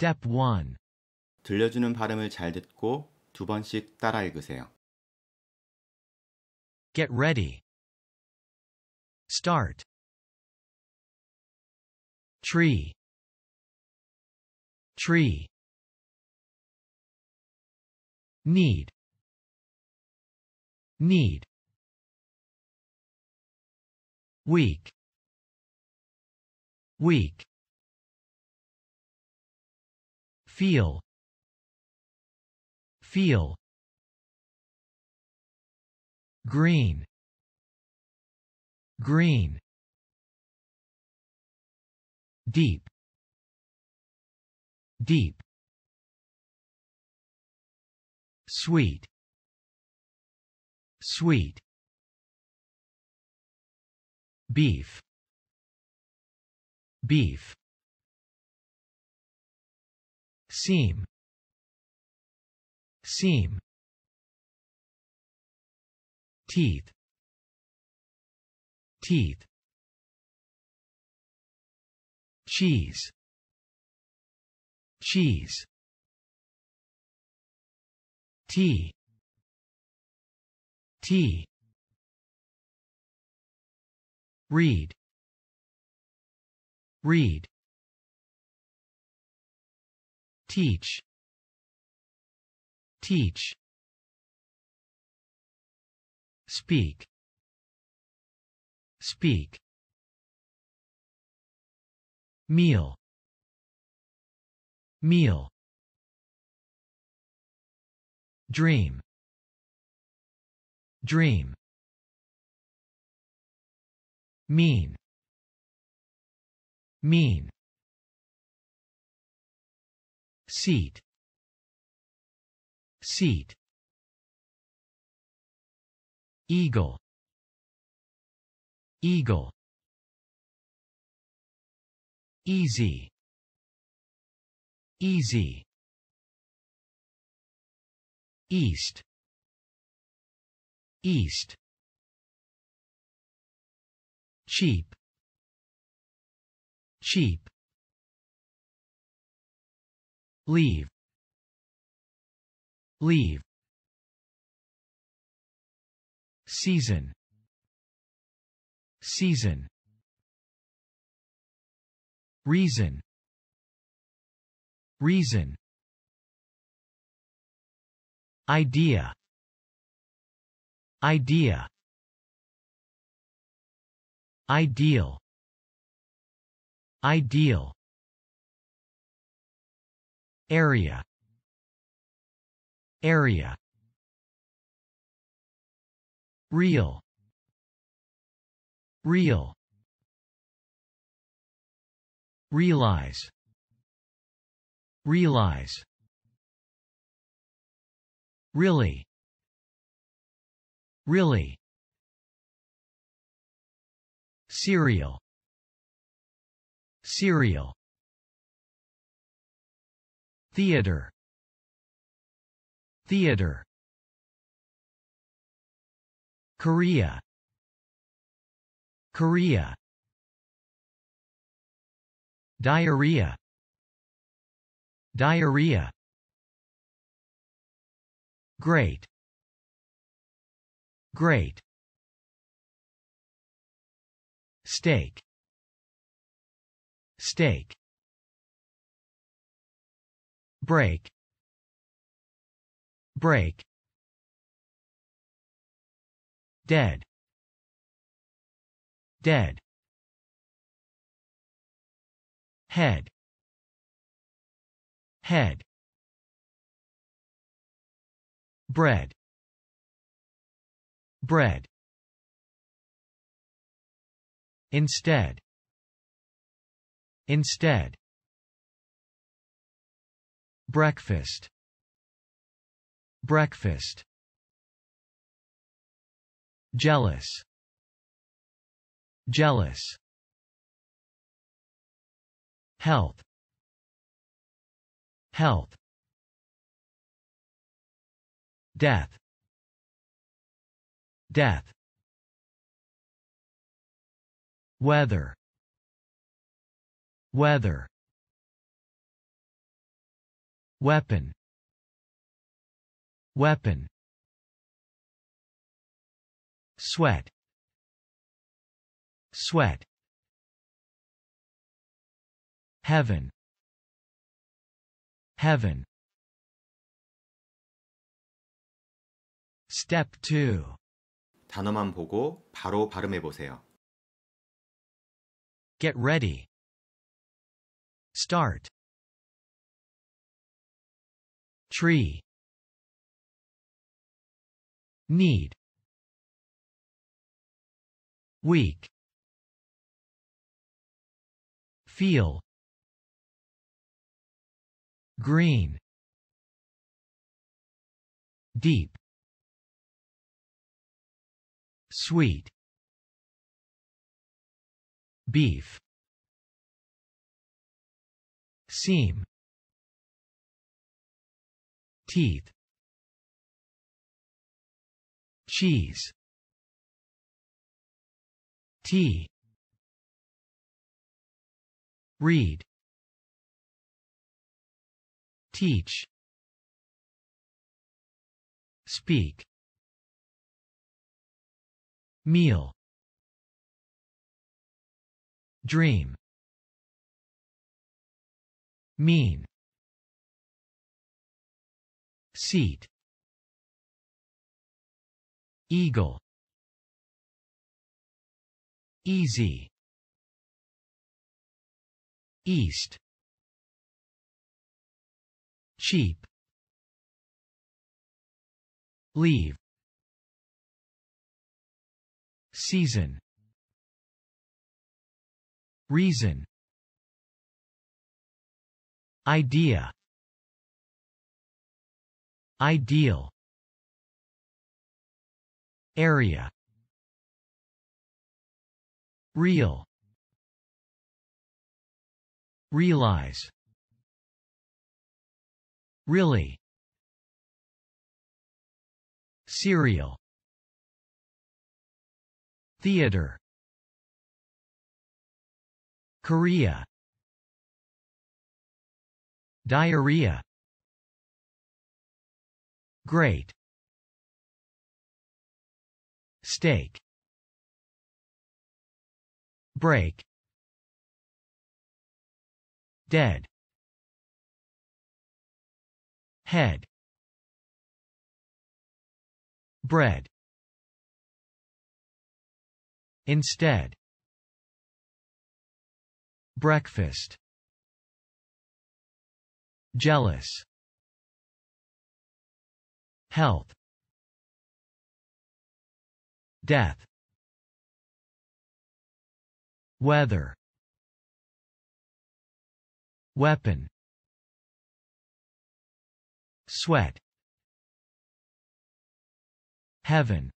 Step 1. 들려주는 발음을 잘 듣고 두 번씩 따라 읽으세요. Get ready. Start. Tree. Tree. Need. Need. Week. Week. feel feel green green deep deep sweet sweet beef beef seam seam teeth teeth cheese cheese tea tea read read teach teach speak speak meal meal dream dream mean mean seat seat eagle eagle easy easy east east cheap cheap leave leave season season reason reason idea idea ideal ideal area area real real realize realize really really serial serial Theater Theater Korea Korea Diarrhea Diarrhea Great Great Steak Steak break break dead dead head head bread bread instead instead breakfast breakfast jealous jealous health health death death weather weather Weapon. Weapon. Sweat. Sweat. Heaven. Heaven. Step 2. 단어만 보고 바로 발음해 보세요. Get ready. Start tree need weak feel green deep sweet beef seam teeth cheese tea, read teach speak meal dream mean Seat Eagle Easy East Cheap Leave Season Reason Idea Ideal Area Real Realize Really Serial Theater Korea Diarrhea Great. Steak. Break. Dead. Head. Bread. Instead. Breakfast. Jealous health death weather weapon sweat heaven